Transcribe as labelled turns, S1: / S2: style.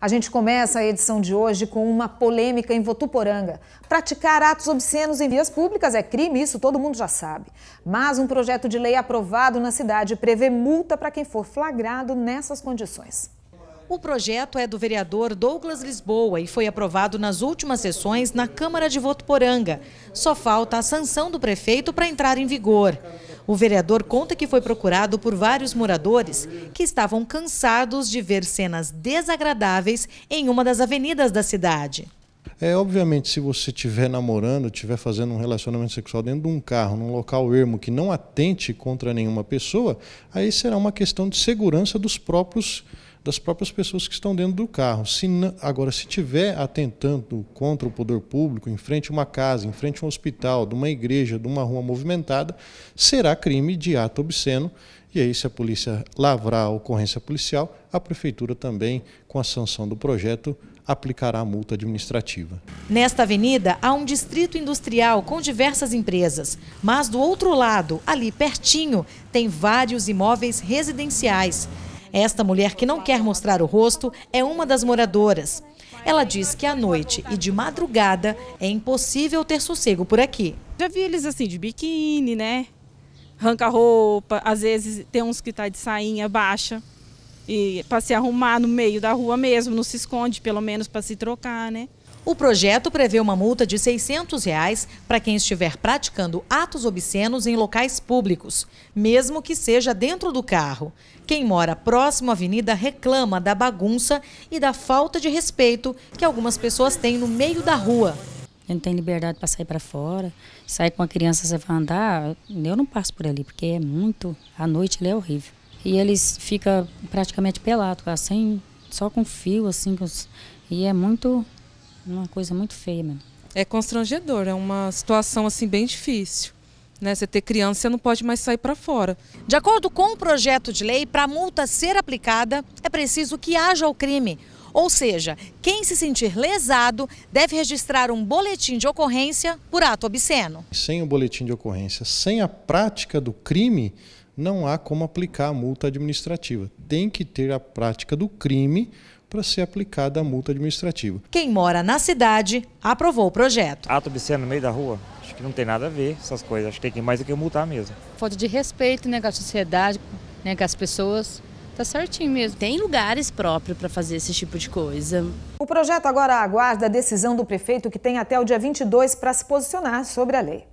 S1: A gente começa a edição de hoje com uma polêmica em Votuporanga. Praticar atos obscenos em vias públicas é crime, isso todo mundo já sabe. Mas um projeto de lei aprovado na cidade prevê multa para quem for flagrado nessas condições. O projeto é do vereador Douglas Lisboa e foi aprovado nas últimas sessões na Câmara de Votuporanga. Só falta a sanção do prefeito para entrar em vigor. O vereador conta que foi procurado por vários moradores que estavam cansados de ver cenas desagradáveis em uma das avenidas da cidade.
S2: É, obviamente, se você estiver namorando, estiver fazendo um relacionamento sexual dentro de um carro, num local ermo que não atente contra nenhuma pessoa, aí será uma questão de segurança dos próprios das próprias pessoas que estão dentro do carro. Se agora, se tiver atentando contra o poder público, em frente a uma casa, em frente a um hospital, de uma igreja, de uma rua movimentada, será crime de ato obsceno. E aí, se a polícia lavrar a ocorrência policial, a prefeitura também, com a sanção do projeto, aplicará a multa administrativa.
S1: Nesta avenida, há um distrito industrial com diversas empresas, mas do outro lado, ali pertinho, tem vários imóveis residenciais. Esta mulher que não quer mostrar o rosto é uma das moradoras. Ela diz que à noite e de madrugada é impossível ter sossego por aqui. Já vi eles assim de biquíni, né? Arranca roupa, às vezes tem uns que tá de sainha baixa e para se arrumar no meio da rua mesmo, não se esconde pelo menos para se trocar, né? O projeto prevê uma multa de R$ 600 reais para quem estiver praticando atos obscenos em locais públicos, mesmo que seja dentro do carro. Quem mora próximo à avenida reclama da bagunça e da falta de respeito que algumas pessoas têm no meio da rua. Eu não tenho liberdade para sair para fora. Sair com a criança, você vai andar, eu não passo por ali, porque é muito. A noite ele é horrível. E eles ficam praticamente pelados, assim, só com fio, assim. E é muito uma coisa muito feia, mesmo É constrangedor, é uma situação assim bem difícil. Né? Você ter criança, você não pode mais sair para fora. De acordo com o projeto de lei, para a multa ser aplicada, é preciso que haja o crime. Ou seja, quem se sentir lesado deve registrar um boletim de ocorrência por ato obsceno.
S2: Sem o boletim de ocorrência, sem a prática do crime, não há como aplicar a multa administrativa. Tem que ter a prática do crime para ser aplicada a multa administrativa.
S1: Quem mora na cidade aprovou o projeto.
S2: Ato ser no meio da rua? Acho que não tem nada a ver essas coisas. Acho que tem que mais do que multar mesmo.
S1: Falta de respeito né, com a sociedade, né, com as pessoas. Tá certinho mesmo. Tem lugares próprios para fazer esse tipo de coisa. O projeto agora aguarda a decisão do prefeito, que tem até o dia 22 para se posicionar sobre a lei.